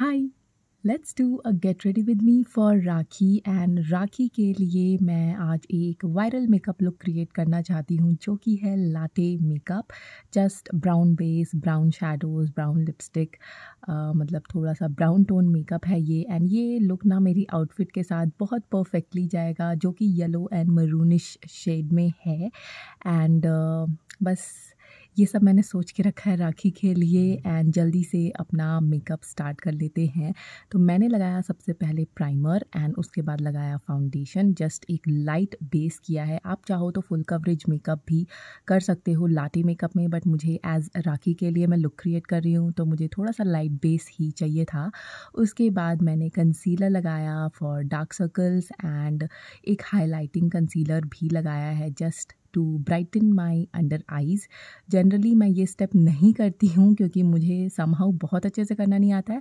hi let's do a get ready with me for Rakhi and Rakhi के लिए मैं आज एक वायरल मेकअप लुक क्रिएट करना चाहती हूँ जो कि है latte makeup just brown base brown shadows brown lipstick मतलब थोड़ा सा ब्राउन टोन मेकअप है ये एंड ये लुक ना मेरी आउटफिट के साथ बहुत परफेक्टली जाएगा जो कि येलो एंड मरूनिश शेड में है एंड uh, बस ये सब मैंने सोच के रखा है राखी के लिए एंड जल्दी से अपना मेकअप स्टार्ट कर लेते हैं तो मैंने लगाया सबसे पहले प्राइमर एंड उसके बाद लगाया फाउंडेशन जस्ट एक लाइट बेस किया है आप चाहो तो फुल कवरेज मेकअप भी कर सकते हो लाटे मेकअप में बट मुझे एज राखी के लिए मैं लुक क्रिएट कर रही हूँ तो मुझे थोड़ा सा लाइट बेस ही चाहिए था उसके बाद मैंने कंसीलर लगाया फॉर डार्क सर्कल्स एंड एक हाईलाइटिंग कंसीलर भी लगाया है just to brighten my under eyes generally मैं ये स्टेप नहीं करती हूँ क्योंकि मुझे समहाउ बहुत अच्छे से करना नहीं आता है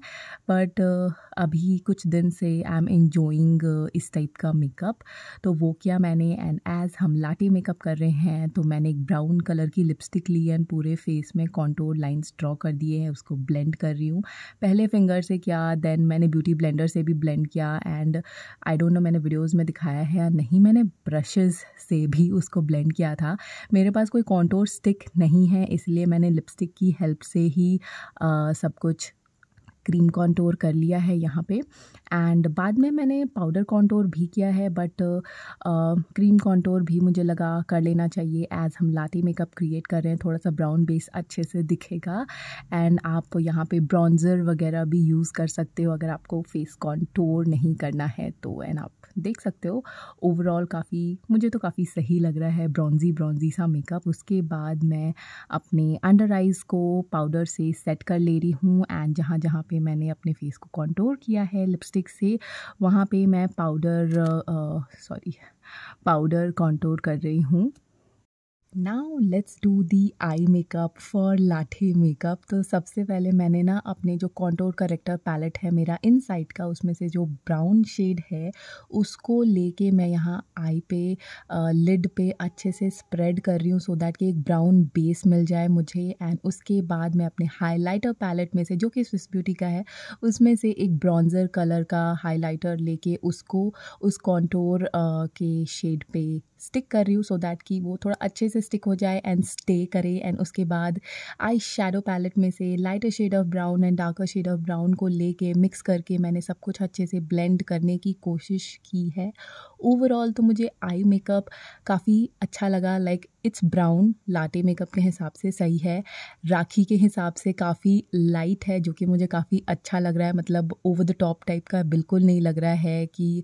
बट uh, अभी कुछ दिन से आई एम इन्जॉइंग इस टाइप का मेकअप तो वो किया मैंने एंड एज़ हम लाटे मेकअप कर रहे हैं तो मैंने एक ब्राउन कलर की लिपस्टिक ली एंड पूरे फेस में कॉन्टोर लाइन्स ड्रॉ कर दिए हैं उसको ब्लेंड कर रही हूँ पहले फिंगर से किया देन मैंने ब्यूटी ब्लेंडर से भी ब्लेंड किया एंड आई डोंट नो मैंने वीडियोज़ में दिखाया है या नहीं मैंने ब्रशेज़ से भी उसको ब्लेंड किया था मेरे पास कोई कॉन्टोर स्टिक नहीं है इसलिए मैंने लिपस्टिक की हेल्प से ही आ, सब कुछ क्रीम कॉन्टोर कर लिया है यहाँ पे एंड बाद में मैंने पाउडर कॉन्टोर भी किया है बट क्रीम कॉन्टोर भी मुझे लगा कर लेना चाहिए एज हम लाती मेकअप क्रिएट कर रहे हैं थोड़ा सा ब्राउन बेस अच्छे से दिखेगा एंड आप यहाँ पे ब्रॉन्ज़र वगैरह भी यूज़ कर सकते हो अगर आपको फेस कॉन्टोर नहीं करना है तो एंड आप देख सकते हो ओवरऑल काफ़ी मुझे तो काफ़ी सही लग रहा है ब्रॉन्जी ब्रॉन्जी सा मेकअप उसके बाद मैं अपने अंडर आइज़ को पाउडर से सेट कर ले रही हूँ एंड जहाँ जहाँ पे मैंने अपने फेस को कॉन्टोर किया है लिपस्टिक से वहाँ पे मैं पाउडर सॉरी पाउडर कॉन्टोर कर रही हूँ now let's do the eye makeup for latte makeup तो सबसे पहले मैंने ना अपने जो कॉन्टोर करेक्टर पैलेट है मेरा इन साइड का उसमें से जो ब्राउन शेड है उसको लेके मैं यहाँ आई पे लिड पे अच्छे से स्प्रेड कर रही हूँ सो दैट कि एक ब्राउन बेस मिल जाए मुझे एंड उसके बाद मैं अपने हाईलाइटर पैलेट में से जो कि स्विस ब्यूटी का है उसमें से एक ब्राउन्जर कलर का हाइलाइटर लेके उसको उस कॉन्टोर के शेड पे स्टिक कर रही हूँ सो दैट कि वो थोड़ा अच्छे से स्टिक हो जाए एंड स्टे करे एंड उसके बाद आई शेडो पैलेट में से lighter shade of brown and darker shade of brown को लेके मिक्स करके मैंने सब कुछ अच्छे से ब्लेंड करने की कोशिश की है ओवरऑल तो मुझे आई मेकअप काफ़ी अच्छा लगा like like, it's brown latte makeup के हिसाब से सही है राखी के हिसाब से काफ़ी लाइट है जो कि मुझे काफ़ी अच्छा लग रहा है मतलब ओवर द टॉप टाइप का बिल्कुल नहीं लग रहा है कि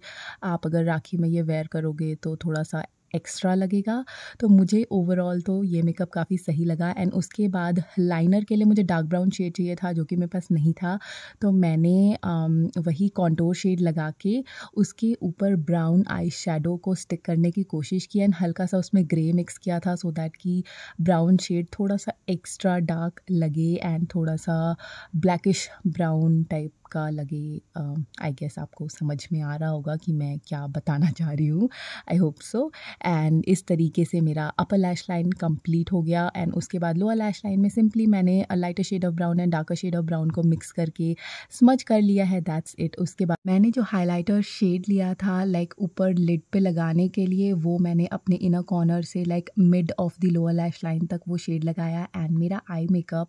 आप अगर राखी में ये वेयर करोगे तो थोड़ा सा एक्स्ट्रा लगेगा तो मुझे ओवरऑल तो ये मेकअप काफ़ी सही लगा एंड उसके बाद लाइनर के लिए मुझे डार्क ब्राउन शेड चाहिए था जो कि मेरे पास नहीं था तो मैंने आम, um, वही कॉन्टोर शेड लगा के उसके ऊपर ब्राउन आई शेडो को स्टिक करने की कोशिश की एंड हल्का सा उसमें ग्रे मिक्स किया था था सो दैट कि ब्राउन शेड थोड़ा सा एक्स्ट्रा डार्क लगे एंड थोड़ा सा ब्लैकिश ब्राउन टाइप आपका लगे आई गेस आपको समझ में आ रहा होगा कि मैं क्या बताना चाह रही हूँ आई होप सो एंड इस तरीके से मेरा अपर लैश लाइन कम्प्लीट हो गया एंड उसके बाद लोअर लैश लाइन में सिंपली मैंने lighter shade of brown and darker shade of brown को मिक्स करके स्मज कर लिया है दैट्स इट उसके बाद मैंने जो हाईलाइटर शेड लिया था लाइक like, ऊपर लिड पे लगाने के लिए वो मैंने अपने इनर कॉर्नर से like mid of the lower lash line तक वो शेड लगाया एंड मेरा आई मेकअप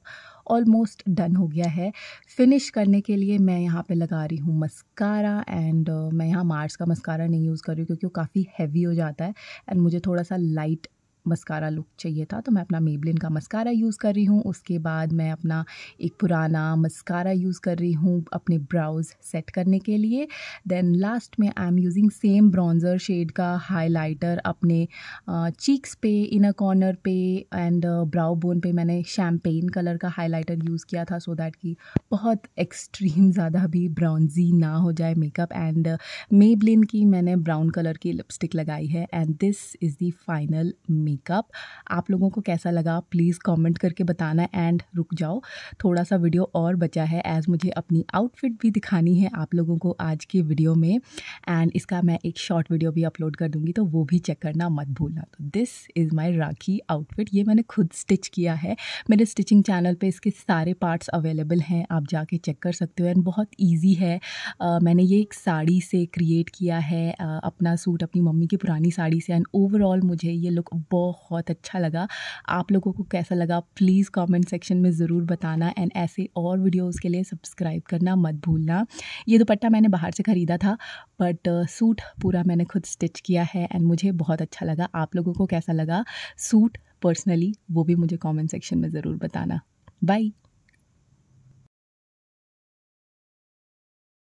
ऑलमोस्ट डन हो गया है फिनिश करने के लिए मैं यहाँ पे लगा रही हूँ मस्कारा एंड uh, मैं यहाँ मार्स का मस्कारा नहीं यूज़ कर रही हूँ क्योंकि वो काफ़ी हैवी हो जाता है एंड मुझे थोड़ा सा लाइट मस्कारा लुक चाहिए था तो मैं अपना मेबलिन का मस्कारा यूज़ कर रही हूँ उसके बाद मैं अपना एक पुराना मस्कारा यूज़ कर रही हूँ अपने ब्राउज सेट करने के लिए देन लास्ट में I am using same bronzer shade का हाइलाइटर अपने चीक्स पे इनर कॉर्नर पे एंड ब्राउ बोन पे मैंने शैम्पेन कलर का हाइलाइटर यूज़ किया था सो so दैट कि बहुत एक्सट्रीम ज़्यादा भी ब्राउनजी ना हो जाए मेकअप एंड मेबलिन की मैंने ब्राउन कलर की लिपस्टिक लगाई है and this is the final make makeup आप लोगों को कैसा लगा प्लीज़ कमेंट करके बताना एंड रुक जाओ थोड़ा सा वीडियो और बचा है एज़ मुझे अपनी आउटफिट भी दिखानी है आप लोगों को आज की वीडियो में एंड इसका मैं एक शॉर्ट वीडियो भी अपलोड कर दूँगी तो वो भी चेक करना मत भूलना तो this is my Rakhi outfit ये मैंने खुद स्टिच किया है मेरे स्टिचिंग चैनल पर इसके सारे पार्ट्स अवेलेबल हैं आप जाके चेक कर सकते हो एंड बहुत ईजी है आ, मैंने ये एक साड़ी से क्रिएट किया है आ, अपना सूट अपनी मम्मी की पुरानी साड़ी से एंड ओवरऑल मुझे ये लुक बहुत बहुत अच्छा लगा आप लोगों को कैसा लगा प्लीज़ कमेंट सेक्शन में ज़रूर बताना एंड ऐसे और वीडियोस के लिए सब्सक्राइब करना मत भूलना ये दुपट्टा मैंने बाहर से ख़रीदा था बट सूट uh, पूरा मैंने खुद स्टिच किया है एंड मुझे बहुत अच्छा लगा आप लोगों को कैसा लगा सूट पर्सनली वो भी मुझे कॉमेंट सेक्शन में ज़रूर बताना बाई